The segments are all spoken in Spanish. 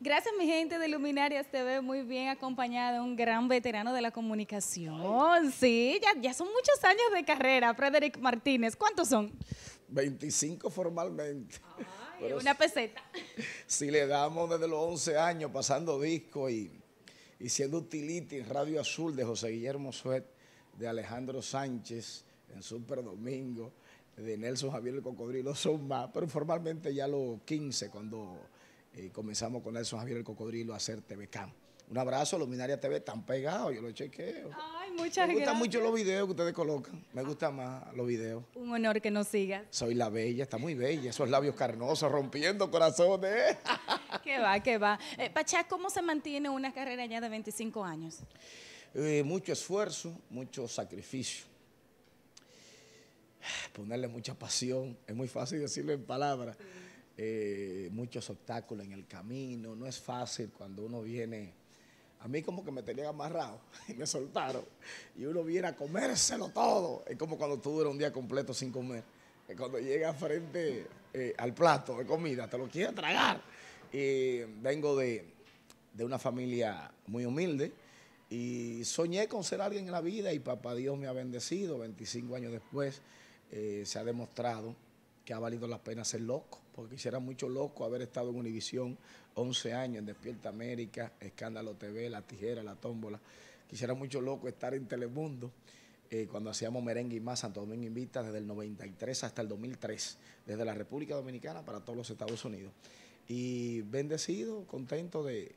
Gracias mi gente de Luminarias TV, muy bien acompañada de un gran veterano de la comunicación. Sí, ya, son muchos años de carrera, Frederick Martínez. ¿Cuántos son? 25 formalmente. una peseta. Si, le damos desde los 11 años pasando disco y, y siendo utility en Radio Azul de José Guillermo Suet, de Alejandro Sánchez, en Super Domingo, de Nelson Javier el Cocodrilo son más, pero formalmente ya los 15 cuando eh, comenzamos con Nelson Javier el Cocodrilo a hacer TVCAM. Un abrazo, Luminaria TV, tan pegado, yo lo chequeo. Ay, muchas Me gustan mucho los videos que ustedes colocan, me gustan más los videos. Un honor que nos siga Soy la bella, está muy bella, esos labios carnosos, rompiendo corazones. Que va, que va. Eh, Pachá, ¿cómo se mantiene una carrera ya de 25 años? Eh, mucho esfuerzo, mucho sacrificio ponerle mucha pasión, es muy fácil decirlo en palabras, eh, muchos obstáculos en el camino, no es fácil cuando uno viene, a mí como que me tenían amarrado y me soltaron, y uno viene a comérselo todo, es como cuando tú duras un día completo sin comer, es cuando llegas frente eh, al plato de comida, te lo quieres tragar. ...y vengo de, de una familia muy humilde, y soñé con ser alguien en la vida y papá Dios me ha bendecido 25 años después. Eh, se ha demostrado que ha valido la pena ser loco, porque quisiera mucho loco haber estado en Univisión 11 años en Despierta América, Escándalo TV, La Tijera, La Tómbola. Quisiera mucho loco estar en Telemundo. Eh, cuando hacíamos merengue y más, Santo Domingo Invita, desde el 93 hasta el 2003, desde la República Dominicana para todos los Estados Unidos. Y bendecido, contento de,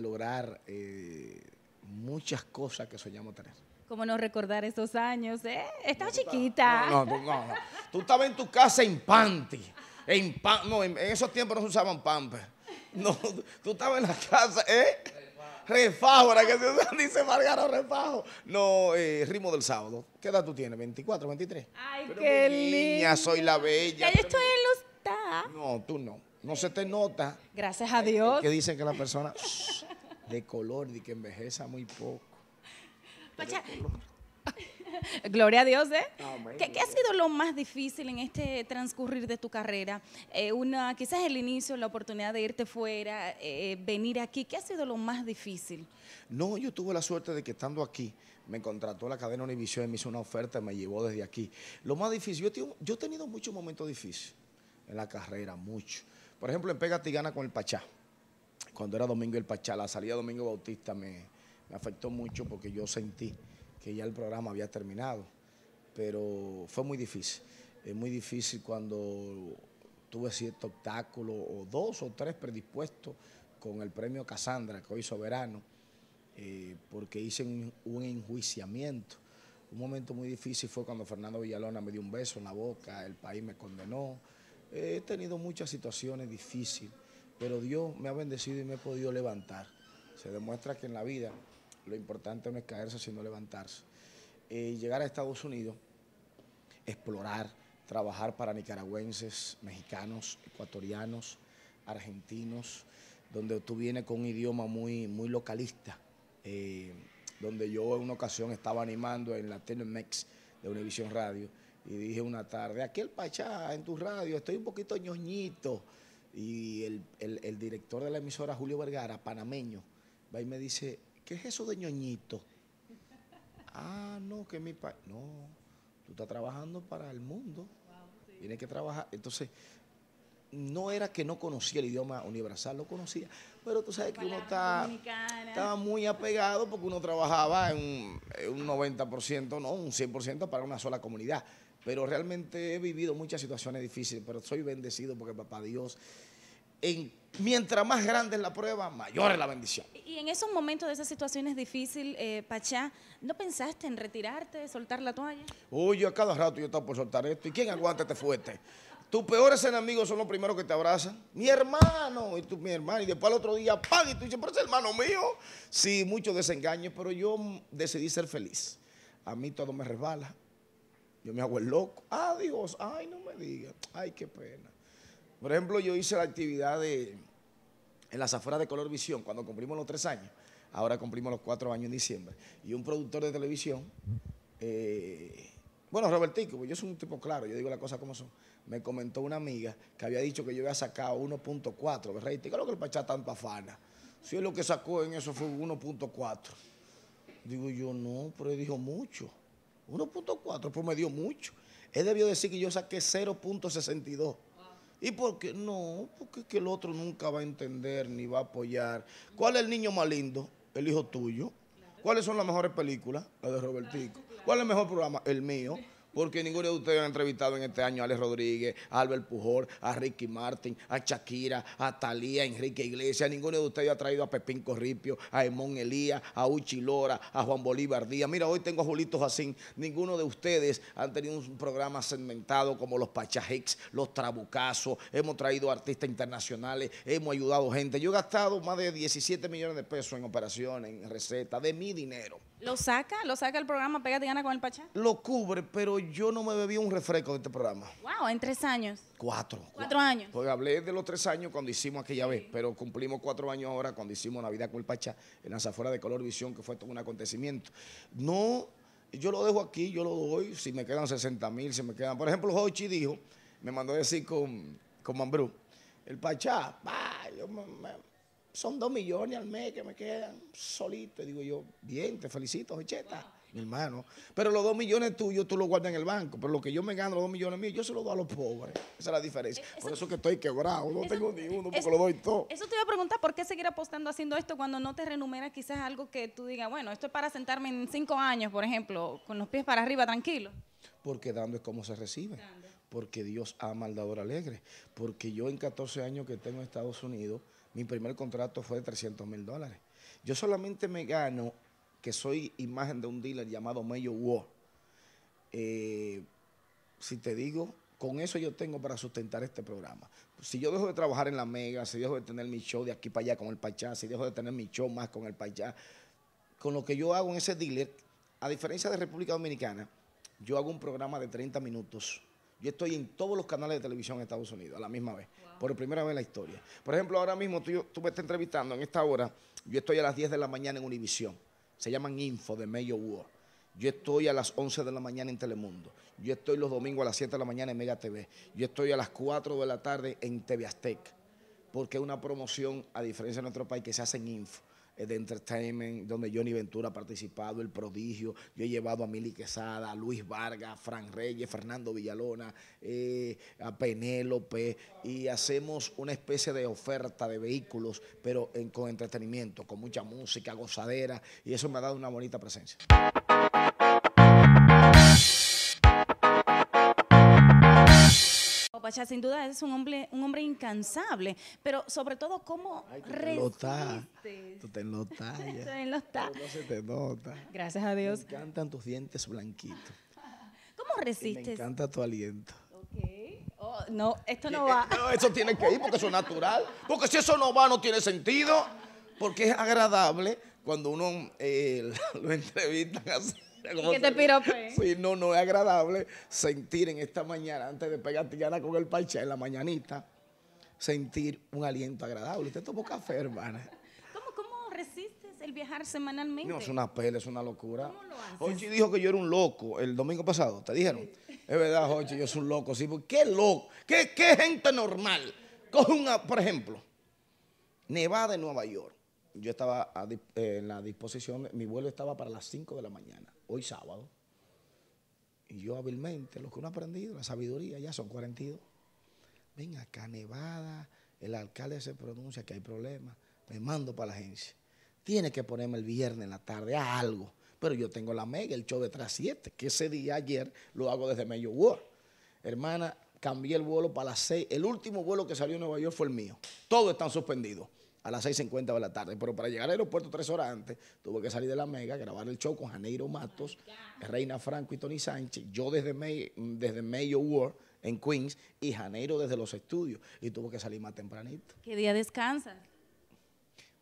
lograr eh, muchas cosas que soñamos tener. ¿Cómo no recordar esos años? ¿eh? Estaba chiquita. No, no, no, Tú estabas en tu casa en panty. En no, en, esos tiempos no se usaban pampas. No, tú estabas en la casa, ¿eh? Refajo, ¿verdad? que se dice Margaro Refajo. No, eh, ritmo del sábado. ¿Qué edad tú tienes? ¿24, 23? Ay, qué linda. Niña, soy la bella. Ya estoy en los No, tú no. No se te nota. Gracias a eh, eh, Dios. Que dicen que la persona de color y que envejeza muy poco. Gloria a Dios, ¿eh? ¿Qué, ha sido lo más difícil en este transcurrir de tu carrera? Eh, una, quizás el inicio, la oportunidad de irte fuera, eh, venir aquí. ¿Qué ha sido lo más difícil? No, yo tuve la suerte de que estando aquí, me contrató la cadena Univision me hizo una oferta y me llevó desde aquí. Lo más difícil, yo, he tenido muchos momentos difíciles en la carrera, muchos. Por ejemplo, en pega Tigana con el Pachá. Cuando era Domingo el Pachá, la salida de Domingo Bautista me me afectó mucho porque yo sentí que ya el programa había terminado, pero fue muy difícil. Es muy difícil cuando tuve cierto obstáculo o dos o tres predispuestos con el premio Casandra que hoy soberano, eh, porque hice un, enjuiciamiento. Un momento muy difícil fue cuando Fernando Villalona me dio un beso en la boca, el país me condenó. Eh, he tenido muchas situaciones difíciles, pero Dios me ha bendecido y me he podido levantar. Se demuestra que en la vida lo importante no es caerse, sino levantarse. llegar a Estados Unidos, explorar, trabajar para nicaragüenses, mexicanos, ecuatorianos, argentinos, donde tú vienes con un idioma muy, muy localista. Eh, donde yo en una ocasión estaba animando en la Telemex de Univisión Radio y dije una tarde, aquí el Pachá en tu radio, estoy un poquito ñoñito. Y el director de la emisora, Julio Vergara, panameño, va y me dice, ¿qué es eso de ñoñito? Ah, no, que mi padre... No, tú estás trabajando para el mundo. Tienes que trabajar. Entonces, no era que no conocía el idioma universal, lo conocía, pero tú sabes que uno está, estaba muy apegado porque uno trabajaba en un 90%, no, un 100% para una sola comunidad. Pero realmente he vivido muchas situaciones difíciles, pero soy bendecido porque papá Dios en mientras más grande es la prueba, mayor es la bendición. Y en esos momentos de esas situaciones difíciles, eh, Pachá, ¿no pensaste en retirarte, soltar la toalla? Uy, yo a cada rato yo estaba por soltar esto. ¿Y quién aguanta este fuerte? Tus peores enemigos son los primeros que te abrazan. Mi hermano, y tú, mi hermano, y después al otro día, ¡pam! y tú dices, pero es hermano mío. Sí, mucho desengaño pero yo decidí ser feliz. A mí todo me resbala. Yo me hago el loco. Adiós, ah, ay, no me digas. Ay, qué pena. Por ejemplo, yo hice la actividad en las afueras de Color Visión cuando cumplimos los tres años. Ahora cumplimos los cuatro años en diciembre. Y un productor de televisión, eh, bueno, Robertico, pues yo soy un tipo claro, yo digo las cosas como son. Me comentó una amiga que había dicho que yo había sacado 1.4 ¿qué es lo que el Pachá tanto afana. Si es lo que sacó en eso fue 1.4. Digo yo, no, pero él dijo mucho. 1.4, pues me dio mucho. Él debió decir que yo saqué 0.62. ¿Y por qué? No, porque es que el otro nunca va a entender ni va a apoyar. ¿Cuál es el niño más lindo? El hijo tuyo. ¿Cuáles son las mejores películas? La de Robertico. ¿Cuál es el mejor programa? El mío. Porque ninguno de ustedes han entrevistado en este año a Alex Rodríguez, a Albert Pujol, a Ricky Martin, a Shakira, a Talía, a Enrique Iglesias. Ninguno de ustedes ha traído a Pepín Corripio, a Emón Elías, a Uchi Lora, a Juan Bolívar Díaz. Mira, hoy tengo a así. Ninguno de ustedes han tenido un programa segmentado como los Pachajex, los Trabucazos. Hemos traído artistas internacionales, hemos ayudado gente. Yo he gastado más de 17 millones de pesos en operaciones, en recetas, de mi dinero. ¿Lo saca? ¿Lo saca el programa Pégate Gana con el Pachá? Lo cubre, pero yo no me bebí un refresco de este programa. Wow, en tres años. Cuatro. Cuatro años. Pues hablé de los tres años cuando hicimos aquella vez, pero cumplimos cuatro años ahora cuando hicimos Navidad con el Pachá en la afueras de Color Visión, que fue todo un acontecimiento. No, yo lo dejo aquí, yo lo doy, si me quedan 60 mil, si me quedan. Por ejemplo, Hochi dijo, me mandó a decir con, con Mambrú, el Pachá, bah, yo me son dos millones al mes que me quedan solito. digo yo, bien, te felicito, cheta, mi hermano. Pero los dos millones tuyos tú los guardas en el banco. Pero lo que yo me gano, los dos millones míos, yo se los doy a los pobres. Esa es la diferencia. E-, por eso que estoy quebrado, no tengo ni uno, porque lo doy todo. Eso te iba a preguntar, ¿por qué seguir apostando haciendo esto cuando no te renumeras quizás algo que tú digas, bueno, esto es para sentarme en cinco años, por ejemplo, con los pies para arriba, tranquilo? Porque dando es como se recibe. Porque Dios ama al dador alegre. Porque yo en 14 años que tengo en Estados Unidos, mi primer contrato fue de 300 mil dólares. Yo solamente me gano que soy imagen de un dealer llamado Mayo War. Eh, si te digo, con eso yo tengo para sustentar este programa. Si yo dejo de trabajar en la mega, si dejo de tener mi show de aquí para allá con el Pachá, si dejo de tener mi show más con el Pachá, con lo que yo hago en ese dealer, a diferencia de República Dominicana, yo hago un programa de 30 minutos yo estoy en todos los canales de televisión en Estados Unidos a la misma vez, por primera vez en la historia. Por ejemplo, ahora mismo tú, me estás entrevistando en esta hora, yo estoy a las 10 de la mañana en Univisión, se llaman Info de Mayo War. Yo estoy a las 11 de la mañana en Telemundo. Yo estoy los domingos a las 7 de la mañana en Mega TV. Yo estoy a las 4 de la tarde en TV Aztec. Porque es una promoción, a diferencia de nuestro país, que se hace en Info. Eh, de Entertainment, donde Johnny Ventura ha participado, El Prodigio. Yo he llevado a Mili Quesada, a Luis Vargas, Fran Reyes, Fernando Villalona, eh, a Penélope. Y hacemos una especie de oferta de vehículos, pero en, con entretenimiento, con mucha música, gozadera. Y eso me ha dado una bonita presencia. sin duda es un hombre, un hombre incansable, pero sobre todo cómo Ay, tú te notas, tú te no se te nota. Gracias a Dios. Me encantan tus dientes blanquitos. ¿Cómo resistes? me encanta tu aliento. Oh, no, esto no eh, va. eso tiene que ir porque eso es natural. Porque si eso no va, no tiene sentido. Porque es agradable cuando uno eh, lo entrevista así. que te Sí, no, no es agradable sentir en esta mañana, antes de pegar tiana con el parche en la mañanita, sentir un aliento agradable. Usted tomó café, hermana. ¿Cómo, resistes el viajar semanalmente? No, es una pelea, es una locura. ¿Cómo dijo que yo era un loco el domingo pasado, ¿te dijeron? Es verdad, Hochi, yo soy un loco. Sí, ¿Qué loco? ¿Qué, gente normal? Coge una, por ejemplo, Nevada de Nueva York yo estaba eh, en la disposición, mi vuelo estaba para las 5 de la mañana, hoy sábado. Y yo hábilmente, lo que uno ha aprendido, la sabiduría, ya son 42. Venga, acá, Nevada, el alcalde se pronuncia que hay problemas, me mando para la agencia. Tiene que ponerme el viernes en la tarde a algo. Pero yo tengo la mega, el show de tras 7, que ese día ayer lo hago desde Mayo World. Hermana, cambié el vuelo para las 6. El último vuelo que salió a Nueva York fue el mío. Todo están suspendidos a las 6.50 de la tarde. Pero para llegar al aeropuerto tres horas antes, tuve que salir de la Mega, grabar el show con Janeiro Matos, oh eh, Reina Franco y Tony Sánchez. Yo desde, desde Mayo World en Queens y Janeiro desde los estudios. Y tuve que salir más tempranito. ¿Qué día descansas?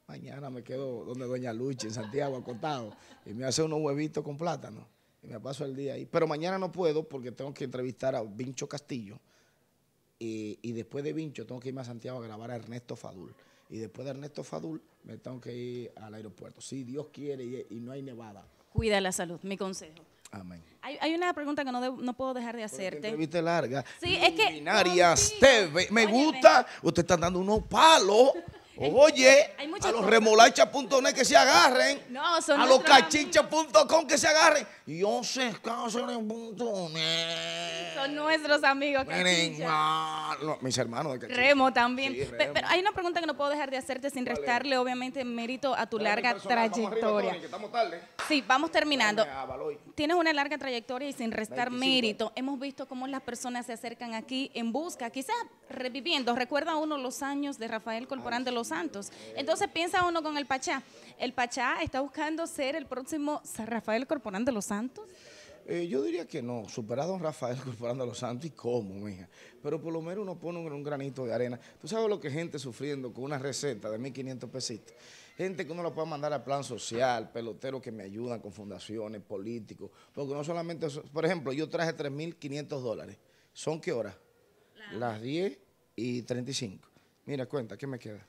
Mañana me quedo donde Doña Lucha, en Santiago, acotado. Y me hace unos huevitos con plátano. Y me paso el día ahí. Pero mañana no puedo porque tengo que entrevistar a Vincho Castillo y, después de Vincho tengo que irme a Santiago a grabar a Ernesto Fadul. Y después de Ernesto Fadul me tengo que ir al aeropuerto. Si Dios quiere y, no hay nevada. Cuida la salud, mi consejo. Amén. Hay, una pregunta que no, no, puedo dejar de hacerte. Viste larga. Sí, es que. TV. Me gusta. Usted está dando unos palos. Oye, a los remolachas.net que se agarren. No, son a los cachincha.com que se agarren. Yo sé, Son nuestros amigos ah mis hermanos. De Remo también. Pero hay una pregunta que no puedo dejar de hacerte sin restarle, obviamente, mérito a tu larga trayectoria. Sí, vamos terminando. Tienes una larga trayectoria y sin restar mérito, hemos visto cómo las personas se acercan aquí en busca, quizás reviviendo. Recuerda uno los años de Rafael Corporán ah, de los Santos. Entonces piensa uno con el Pachá. El Pachá está buscando ser el próximo Rafael Corporán de los Santos. Eh, yo diría que no, superar a Don Rafael incorporando a los santos y cómo, mija. Pero por lo menos uno pone un, granito de arena. Tú sabes lo que gente sufriendo con una receta de 1.500 pesitos. Gente que uno lo puede mandar al plan social, peloteros que me ayudan con fundaciones, políticos. Porque no solamente, por ejemplo, yo traje 3.500 dólares. ¿Son qué horas? Las 10 y 35. Mira, cuenta, ¿qué me queda?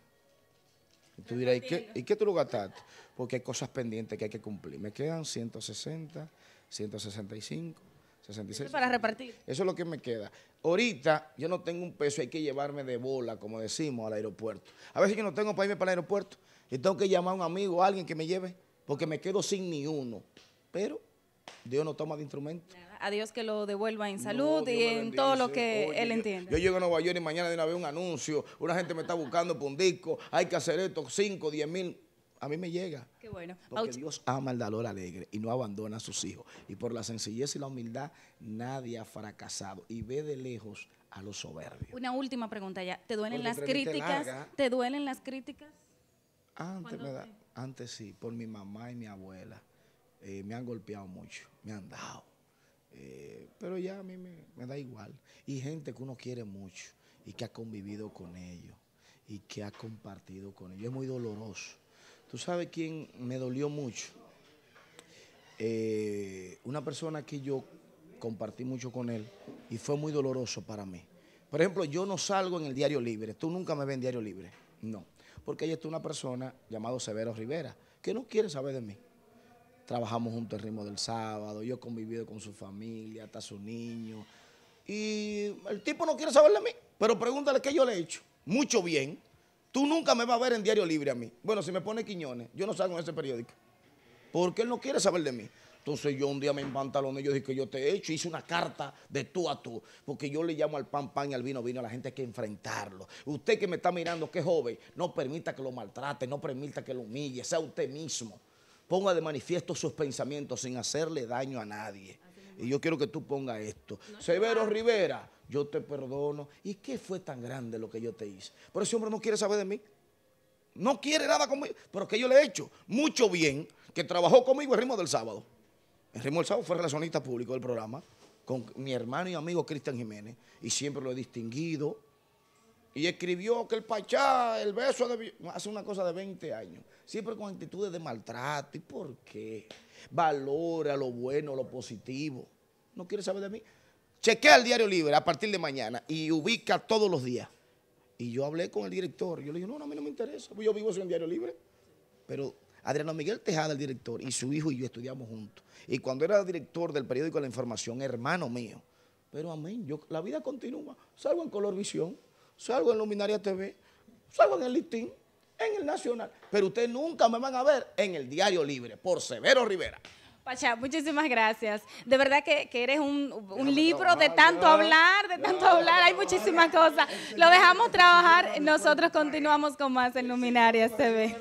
Y tú dirás, ¿y qué, ¿y tú lo gastaste? Porque hay cosas pendientes que hay que cumplir. Me quedan 160, 165. 66. Para repartir. Eso es lo que me queda. Ahorita yo no tengo un peso, hay que llevarme de bola, como decimos, al aeropuerto. A veces yo no tengo para irme para el aeropuerto. Y tengo que llamar a un amigo, a alguien que me lleve, porque me quedo sin ni uno. Pero Dios no toma de instrumento. A Dios que lo devuelva en salud y en todo lo que Él entiende. Yo, llego a Nueva York y mañana de una vez un anuncio, una gente me está buscando por un disco, hay que hacer esto, 5, 10 mil. A mí me llega. Porque Dios ama el dolor alegre y no abandona a sus hijos. Y por la sencillez y la humildad, nadie ha fracasado. Y ve de lejos a los soberbios. Una última pregunta ya. ¿Te duelen las críticas? ¿eh? ¿Te duelen las críticas? Antes, antes sí, por mi mamá y mi abuela eh, me han golpeado mucho, me han dado. Eh, pero ya a mí me, da igual. Y gente que uno quiere mucho y que ha convivido con ellos y que ha compartido con ellos. Es muy doloroso. ¿Tú sabes quién me dolió mucho? Eh, una persona que yo compartí mucho con él y fue muy doloroso para mí. Por ejemplo, yo no salgo en el diario libre. Tú nunca me ves en diario libre. No. Porque hay está una persona llamada Severo Rivera que no quiere saber de mí trabajamos junto el ritmo del sábado, yo he convivido con su familia, hasta su niño. Y el tipo no quiere saber de mí, pero pregúntale qué yo le he hecho. Mucho bien. Tú nunca me vas a ver en Diario Libre a mí. Bueno, si me pone Quiñones, yo no salgo en ese periódico. Porque él no quiere saber de mí. Entonces yo un día me empantalón y yo dije que yo te he hecho, hice una carta de tú a tú, porque yo le llamo al pan pan y al vino vino, la gente hay que enfrentarlo. Usted que me está mirando, que joven, no permita que lo maltrate, no permita que lo humille, sea usted mismo ponga de manifiesto sus pensamientos sin hacerle daño a nadie. Y yo quiero que tú ponga esto. Severo Rivera, yo te perdono. ¿Y qué fue tan grande lo que yo te hice? Pero ese hombre no quiere saber de mí. No quiere nada conmigo. Pero que yo le he hecho mucho bien que trabajó conmigo el ritmo del sábado. El ritmo del sábado fue relacionista público del programa con mi hermano y amigo Cristian Jiménez. Y siempre lo he distinguido y escribió que el Pachá, el beso de... Hace una cosa de 20 años. Siempre con actitudes de maltrato. ¿Y por qué? Valora lo bueno, lo positivo. ¿No quiere saber de mí? Chequea el Diario Libre a partir de mañana y ubica todos los días. Y yo hablé con el director. Yo le dije, no, no, a mí no me interesa. Pues yo vivo en Diario Libre. Pero Adriano Miguel Tejada, el director, y su hijo y yo estudiamos juntos. Y cuando era director del periódico La Información, hermano mío. Pero amén, yo, la vida continúa. Salgo en Color Visión salgo en Luminaria TV, salgo en el listín, en el Nacional. Pero ustedes nunca me van a ver en el Diario Libre, por Severo Rivera. Pacha, muchísimas gracias. De verdad que, eres un, libro de tanto hablar, de tanto hablar. Hay muchísimas cosas. Lo dejamos trabajar. Nosotros continuamos con más en Luminaria TV.